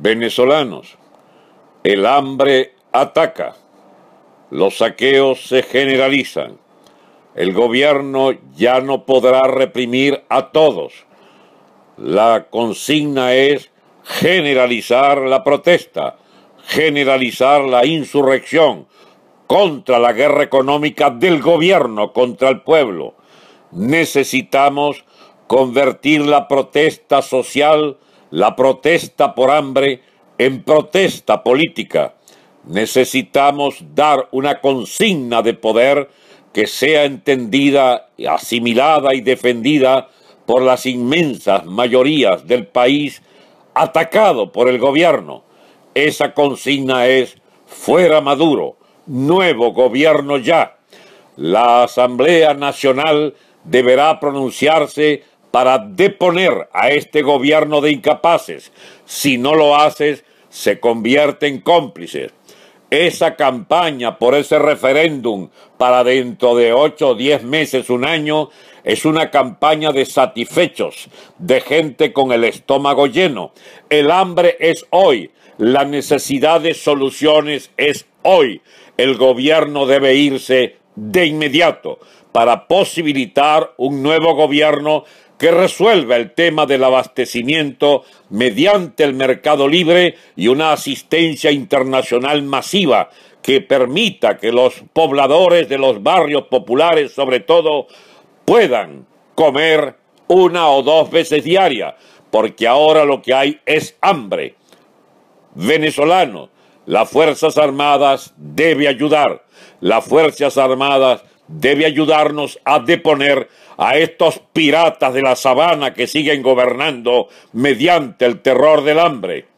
venezolanos. El hambre ataca. Los saqueos se generalizan. El gobierno ya no podrá reprimir a todos. La consigna es generalizar la protesta, generalizar la insurrección contra la guerra económica del gobierno contra el pueblo. Necesitamos convertir la protesta social la protesta por hambre en protesta política. Necesitamos dar una consigna de poder que sea entendida, asimilada y defendida por las inmensas mayorías del país atacado por el gobierno. Esa consigna es fuera Maduro, nuevo gobierno ya. La Asamblea Nacional deberá pronunciarse para deponer a este gobierno de incapaces. Si no lo haces, se convierte en cómplices. Esa campaña por ese referéndum para dentro de 8 o 10 meses, un año, es una campaña de satisfechos, de gente con el estómago lleno. El hambre es hoy, la necesidad de soluciones es hoy. El gobierno debe irse de inmediato para posibilitar un nuevo gobierno que resuelva el tema del abastecimiento mediante el mercado libre y una asistencia internacional masiva que permita que los pobladores de los barrios populares, sobre todo, puedan comer una o dos veces diaria, porque ahora lo que hay es hambre. Venezolano, las Fuerzas Armadas debe ayudar. Las Fuerzas Armadas debe ayudarnos a deponer a estos piratas de la sabana que siguen gobernando mediante el terror del hambre,